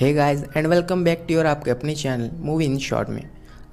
hey guys and welcome back to your आपके अपने channel movie in short में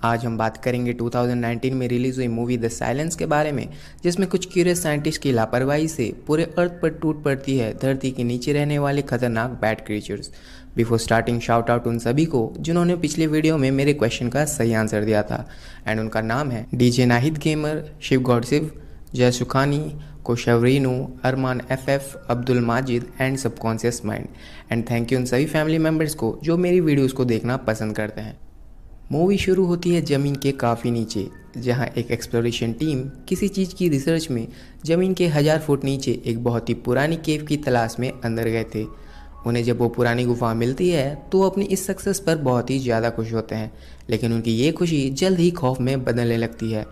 आज हम बात करेंगे 2019 में रिलीज हुई मूवी द साइलेंस के बारे में जिसमें कुछ क्यूरियस साइंटिस्ट की लापरवाही से पूरे अर्थ पर टूट पड़ती है धरती के नीचे रहने वाले खतरनाक bad creatures before starting shout out उन सभी को जिन्होंने पिछले वीडियो में मेरे क्वेश्चन का सही आंसर दिया था एंड उनका नाम है डीजे नाहिद गेमर शिव गौडसिव जय सुखानी कोशवरीनू Arman F F Abdul Majid and subconscious mind and thank you उन सभी फैमिली मेम्बर्स को जो मेरी वीडियोज़ को देखना पसंद करते हैं मूवी शुरू होती है ज़मीन के काफ़ी नीचे जहां एक एक्सप्लोरेशन टीम किसी चीज़ की रिसर्च में ज़मीन के हज़ार फुट नीचे एक बहुत ही पुरानी केव की तलाश में अंदर गए थे उन्हें जब वो पुरानी गुफा मिलती है तो वो अपनी इस सक्सेस पर बहुत ही ज़्यादा खुश होते हैं लेकिन उनकी ये खुशी जल्द ही खौफ में बदलने लगती है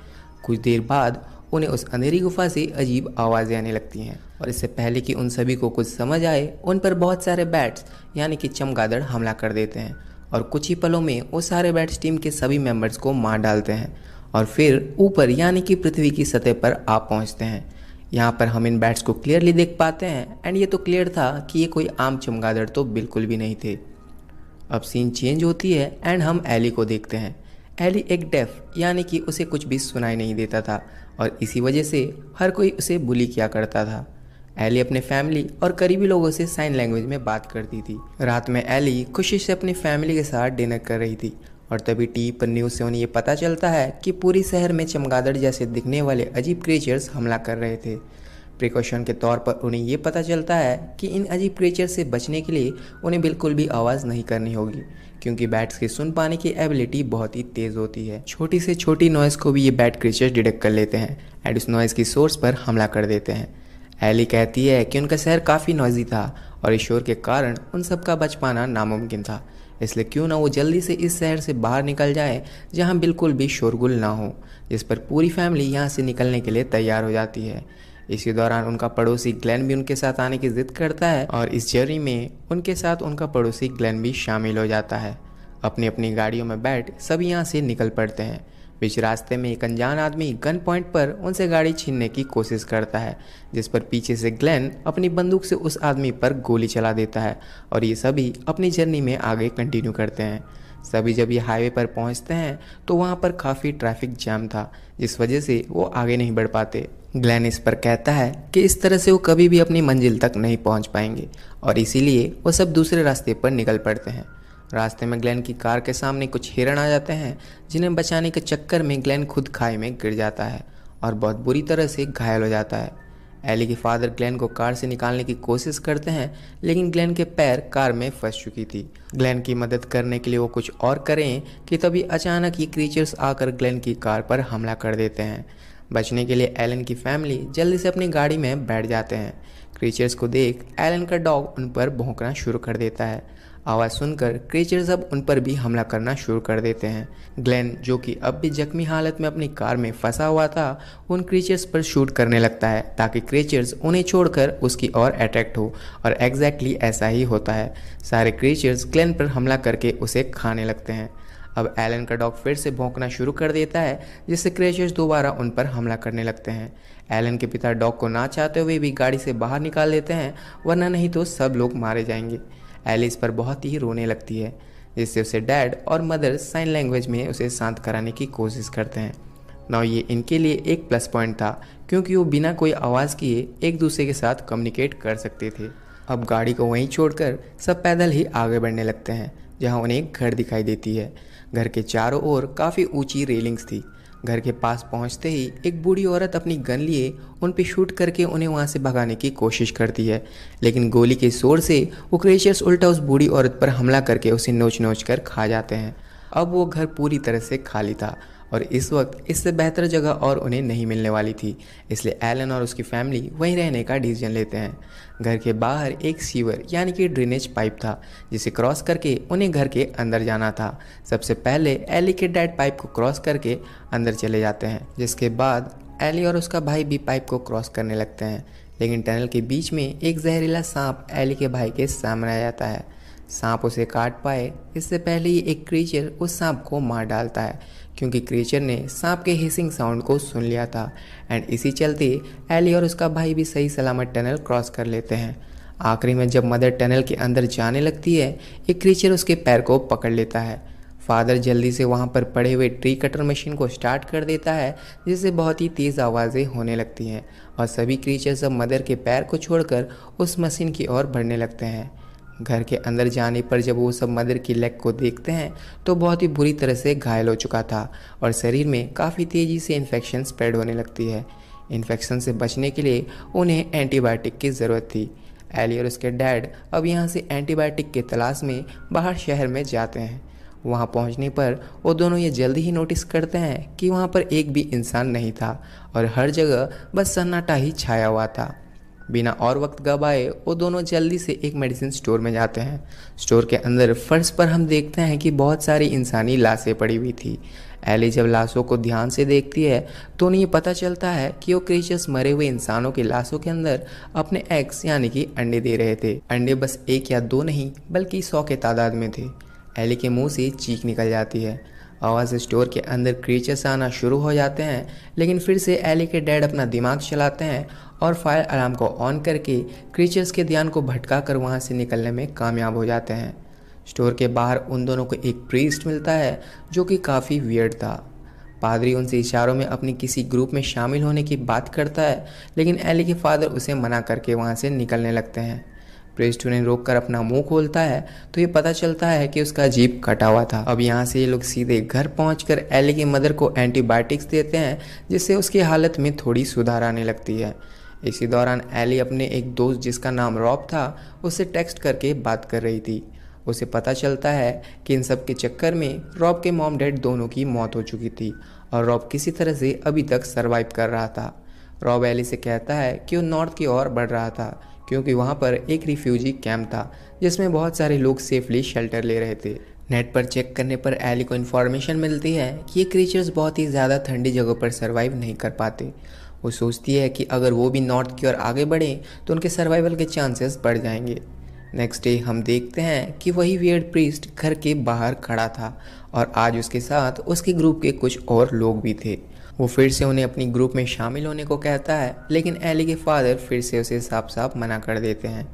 कुछ देर बाद उन्हें उस अंधेरी गुफा से अजीब आवाज़ें आने लगती हैं और इससे पहले कि उन सभी को कुछ समझ आए उन पर बहुत सारे बैट्स यानी कि चमगादड़ हमला कर देते हैं और कुछ ही पलों में वो सारे बैट्स टीम के सभी मेंबर्स को मार डालते हैं और फिर ऊपर यानी कि पृथ्वी की सतह पर आ पहुँचते हैं यहाँ पर हम इन बैट्स को क्लियरली देख पाते हैं एंड ये तो क्लियर था कि ये कोई आम चमगादड़ तो बिल्कुल भी नहीं थे अब सीन चेंज होती है एंड हम एली को देखते हैं एली एक डेफ यानी कि उसे कुछ भी सुनाई नहीं देता था और इसी वजह से हर कोई उसे बुली किया करता था एली अपने फैमिली और करीबी लोगों से साइन लैंग्वेज में बात करती थी रात में एली खुशी से अपनी फैमिली के साथ डिनर कर रही थी और तभी टीवी पर न्यूज़ से उन्हें ये पता चलता है कि पूरी शहर में चमगादड़ जैसे दिखने वाले अजीब क्रिएचर्स हमला कर रहे थे प्रिकॉशन के तौर पर उन्हें ये पता चलता है कि इन अजीब क्रिएचर से बचने के लिए उन्हें बिल्कुल भी आवाज़ नहीं करनी होगी क्योंकि बैट्स की सुन पाने की एबिलिटी बहुत ही तेज़ होती है छोटी से छोटी नॉइस को भी ये बैट क्रीचर्स डिटेक्ट कर लेते हैं एंड उस नॉइज़ की सोर्स पर हमला कर देते हैं एली कहती है कि उनका शहर काफ़ी नॉइजी था और इस शोर के कारण उन सबका बच पाना नामुमकिन था इसलिए क्यों ना वो जल्दी से इस शहर से बाहर निकल जाए जहाँ बिल्कुल भी शोरगुल ना हो जिस पर पूरी फैमिली यहाँ से निकलने के लिए तैयार हो जाती है इसी दौरान उनका पड़ोसी ग्लैन भी उनके साथ आने की जिद करता है और इस जर्नी में उनके साथ उनका पड़ोसी ग्लैन भी शामिल हो जाता है अपनी अपनी गाड़ियों में बैठ सभी यहाँ से निकल पड़ते हैं बीच रास्ते में एक अनजान आदमी गन पॉइंट पर उनसे गाड़ी छीनने की कोशिश करता है जिस पर पीछे से ग्लैन अपनी बंदूक से उस आदमी पर गोली चला देता है और ये सभी अपनी जर्नी में आगे कंटिन्यू करते हैं सभी जब ये हाईवे पर पहुंचते हैं तो वहाँ पर काफ़ी ट्रैफिक जाम था जिस वजह से वो आगे नहीं बढ़ पाते ग्लैन इस पर कहता है कि इस तरह से वो कभी भी अपनी मंजिल तक नहीं पहुंच पाएंगे और इसीलिए वो सब दूसरे रास्ते पर निकल पड़ते हैं रास्ते में ग्लैन की कार के सामने कुछ हिरण आ जाते हैं जिन्हें बचाने के चक्कर में ग्लैन खुद खाई में गिर जाता है और बहुत बुरी तरह से घायल हो जाता है एली के फादर ग्लैन को कार से निकालने की कोशिश करते हैं लेकिन ग्लैन के पैर कार में फंस चुकी थी ग्लैन की मदद करने के लिए वो कुछ और करें कि तभी अचानक ये क्रीचर्स आकर ग्लैन की कार पर हमला कर देते हैं बचने के लिए एलन की फैमिली जल्दी से अपनी गाड़ी में बैठ जाते हैं क्रीचर्स को देख एलन का डॉग उन पर भोंकना शुरू कर देता है आवाज़ सुनकर क्रीचर्स अब उन पर भी हमला करना शुरू कर देते हैं ग्लेन जो कि अब भी जख्मी हालत में अपनी कार में फंसा हुआ था उन क्रीचर्स पर शूट करने लगता है ताकि क्रीचर्स उन्हें छोड़कर उसकी ओर अट्रैक्ट हो और एग्जैक्टली ऐसा ही होता है सारे क्रीचर्स ग्लैन पर हमला करके उसे खाने लगते हैं अब एलन का डॉग फिर से भौंकना शुरू कर देता है जिससे क्रेशर्स दोबारा उन पर हमला करने लगते हैं एलन के पिता डॉग को ना चाहते हुए भी गाड़ी से बाहर निकाल देते हैं वरना नहीं तो सब लोग मारे जाएंगे एलिस पर बहुत ही रोने लगती है जिससे उसे डैड और मदर साइन लैंग्वेज में उसे शांत कराने की कोशिश करते हैं नौ ये इनके लिए एक प्लस पॉइंट था क्योंकि वो बिना कोई आवाज़ किए एक दूसरे के साथ कम्युनिकेट कर सकते थे अब गाड़ी को वहीं छोड़कर सब पैदल ही आगे बढ़ने लगते हैं जहां उन्हें एक घर दिखाई देती है घर के चारों ओर काफ़ी ऊंची रेलिंग्स थी घर के पास पहुंचते ही एक बूढ़ी औरत अपनी गन लिए उन पर शूट करके उन्हें वहां से भगाने की कोशिश करती है लेकिन गोली के शोर से वो क्रेशियर्स उल्टा उस बूढ़ी औरत पर हमला करके उसे नोच नोच कर खा जाते हैं अब वो घर पूरी तरह से खाली था और इस वक्त इससे बेहतर जगह और उन्हें नहीं मिलने वाली थी इसलिए एलन और उसकी फैमिली वहीं रहने का डिसीजन लेते हैं घर के बाहर एक सीवर यानी कि ड्रेनेज पाइप था जिसे क्रॉस करके उन्हें घर के अंदर जाना था सबसे पहले एली के डैड पाइप को क्रॉस करके अंदर चले जाते हैं जिसके बाद एली और उसका भाई भी पाइप को क्रॉस करने लगते हैं लेकिन टनल के बीच में एक जहरीला सांप एली के भाई के सामने आ जाता है सांप उसे काट पाए इससे पहले ही एक क्रीचर उस सांप को मार डालता है क्योंकि क्रीचर ने सांप के हिसिंग साउंड को सुन लिया था एंड इसी चलते एली और उसका भाई भी सही सलामत टनल क्रॉस कर लेते हैं आखिरी में जब मदर टनल के अंदर जाने लगती है एक क्रीचर उसके पैर को पकड़ लेता है फादर जल्दी से वहाँ पर पड़े हुए ट्री कटर मशीन को स्टार्ट कर देता है जिससे बहुत ही तेज़ आवाज़ें होने लगती हैं और सभी क्रीचर सब मदर के पैर को छोड़कर उस मशीन की ओर बढ़ने लगते हैं घर के अंदर जाने पर जब वो सब मदर की लेग को देखते हैं तो बहुत ही बुरी तरह से घायल हो चुका था और शरीर में काफ़ी तेज़ी से इन्फेक्शन स्प्रेड होने लगती है इन्फेक्शन से बचने के लिए उन्हें एंटीबायोटिक की ज़रूरत थी एली और उसके डैड अब यहाँ से एंटीबायोटिक के तलाश में बाहर शहर में जाते हैं वहाँ पहुँचने पर वो दोनों ये जल्दी ही नोटिस करते हैं कि वहाँ पर एक भी इंसान नहीं था और हर जगह बस सन्नाटा ही छाया हुआ था बिना और वक्त गवाए वो दोनों जल्दी से एक मेडिसिन स्टोर में जाते हैं स्टोर के अंदर फर्श पर हम देखते हैं कि बहुत सारी इंसानी लाशें पड़ी हुई थी एली जब लाशों को ध्यान से देखती है तो उन्हें पता चलता है कि वो क्रेशियस मरे हुए इंसानों की लाशों के अंदर अपने एग्स यानी कि अंडे दे रहे थे अंडे बस एक या दो नहीं बल्कि सौ के तादाद में थे एली के मुंह से चीख निकल जाती है आवाज़ स्टोर के अंदर क्रीचर्स आना शुरू हो जाते हैं लेकिन फिर से एली के डैड अपना दिमाग चलाते हैं और फायर अलार्म को ऑन करके क्रीचर्स के ध्यान को भटका कर वहाँ से निकलने में कामयाब हो जाते हैं स्टोर के बाहर उन दोनों को एक प्रीस्ट मिलता है जो कि काफ़ी वियर्ड था पादरी उनसे इशारों में अपनी किसी ग्रुप में शामिल होने की बात करता है लेकिन एली के फादर उसे मना करके वहाँ से निकलने लगते हैं प्रेस्ट उन्हें रोक कर अपना मुंह खोलता है तो ये पता चलता है कि उसका जीप कटा हुआ था अब यहाँ से ये लोग सीधे घर पहुँच कर एली की मदर को एंटीबायोटिक्स देते हैं जिससे उसकी हालत में थोड़ी सुधार आने लगती है इसी दौरान एली अपने एक दोस्त जिसका नाम रॉब था उससे टेक्स्ट करके बात कर रही थी उसे पता चलता है कि इन सब के चक्कर में रॉब के मॉम डैड दोनों की मौत हो चुकी थी और रॉब किसी तरह से अभी तक सर्वाइव कर रहा था रॉब एली से कहता है कि वो नॉर्थ की ओर बढ़ रहा था क्योंकि वहाँ पर एक रिफ्यूजी कैंप था जिसमें बहुत सारे लोग सेफली शेल्टर ले रहे थे नेट पर चेक करने पर एली को इन्फॉर्मेशन मिलती है कि ये क्रीचर्स बहुत ही ज़्यादा ठंडी जगहों पर सर्वाइव नहीं कर पाते वो सोचती है कि अगर वो भी नॉर्थ की ओर आगे बढ़े तो उनके सर्वाइवल के चांसेस बढ़ जाएंगे नेक्स्ट डे हम देखते हैं कि वही वियर्ड प्रीस्ट घर के बाहर खड़ा था और आज उसके साथ उसके ग्रुप के कुछ और लोग भी थे वो फिर से उन्हें अपनी ग्रुप में शामिल होने को कहता है लेकिन एली के फादर फिर से उसे साफ साफ मना कर देते हैं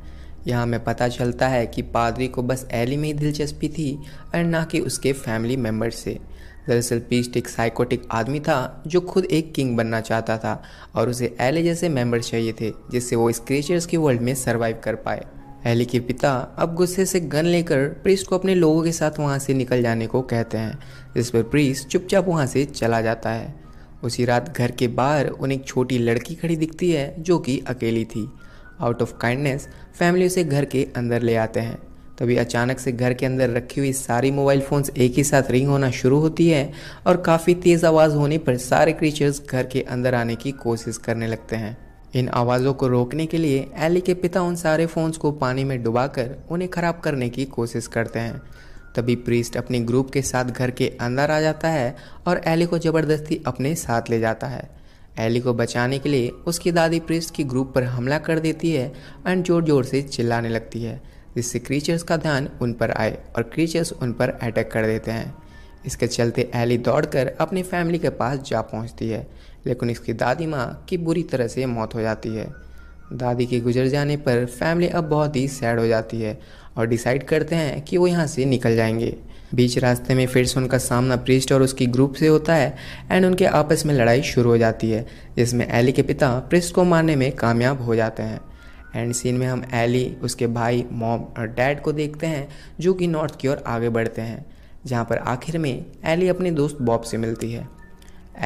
यहाँ में पता चलता है कि पादरी को बस एली में ही दिलचस्पी थी और ना कि उसके फैमिली मेम्बर से दरअसल पीस्ट एक साइकोटिक आदमी था जो खुद एक किंग बनना चाहता था और उसे एले जैसे मेंबर चाहिए थे जिससे वो स्क्रेचर्स के वर्ल्ड में सर्वाइव कर पाए एली के पिता अब गुस्से से गन लेकर प्रीस्ट को अपने लोगों के साथ वहाँ से निकल जाने को कहते हैं जिस पर प्रीस्ट चुपचाप वहाँ से चला जाता है उसी रात घर के बाहर उन्हें एक छोटी लड़की खड़ी दिखती है जो कि अकेली थी आउट ऑफ काइंडनेस फैमिली उसे घर के अंदर ले आते हैं तभी अचानक से घर के अंदर रखी हुई सारी मोबाइल फ़ोन्स एक ही साथ रिंग होना शुरू होती है और काफ़ी तेज़ आवाज़ होने पर सारे क्रीचर्स घर के अंदर आने की कोशिश करने लगते हैं इन आवाज़ों को रोकने के लिए एली के पिता उन सारे फ़ोन्स को पानी में डुबाकर उन्हें ख़राब करने की कोशिश करते हैं तभी प्रीस्ट अपने ग्रुप के साथ घर के अंदर आ जाता है और एली को ज़बरदस्ती अपने साथ ले जाता है एली को बचाने के लिए उसकी दादी प्रीस्ट की ग्रुप पर हमला कर देती है एंड ज़ोर ज़ोर से चिल्लाने लगती है जिससे क्रीचर्स का ध्यान उन पर आए और क्रीचर्स उन पर अटैक कर देते हैं इसके चलते एली दौड़कर अपनी फैमिली के पास जा पहुंचती है लेकिन इसकी दादी माँ की बुरी तरह से मौत हो जाती है दादी के गुजर जाने पर फैमिली अब बहुत ही सैड हो जाती है और डिसाइड करते हैं कि वो यहाँ से निकल जाएंगे बीच रास्ते में फिर से उनका सामना प्रिस्ट और उसकी ग्रुप से होता है एंड उनके आपस में लड़ाई शुरू हो जाती है जिसमें एली के पिता प्रिस्ट को मारने में कामयाब हो जाते हैं एंड सीन में हम एली उसके भाई मॉम और डैड को देखते हैं जो कि नॉर्थ की ओर आगे बढ़ते हैं जहाँ पर आखिर में एली अपने दोस्त बॉब से मिलती है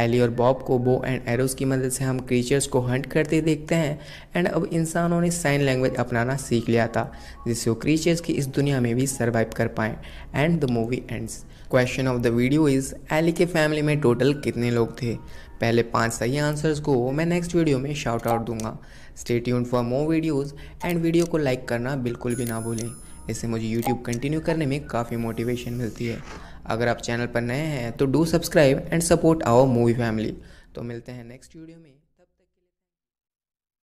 एली और बॉब को बो एंड एरोज की मदद से हम क्रीचर्स को हंट करते देखते हैं एंड अब इंसानों ने साइन लैंग्वेज अपनाना सीख लिया था जिससे वो क्रीचर्स की इस दुनिया में भी सर्वाइव कर पाएँ and the movie ends question of the video is Ellie के फैमिली में टोटल कितने लोग थे पहले पांच सही आंसर्स को मैं नेक्स्ट वीडियो में शाउट आउट दूंगा stay tune for more videos and video को लाइक करना बिल्कुल भी ना भूलें इससे मुझे यूट्यूब कंटिन्यू करने में काफ़ी मोटिवेशन मिलती है अगर आप चैनल पर नए हैं तो do subscribe and support our movie family तो मिलते हैं नेक्स्ट वीडियो में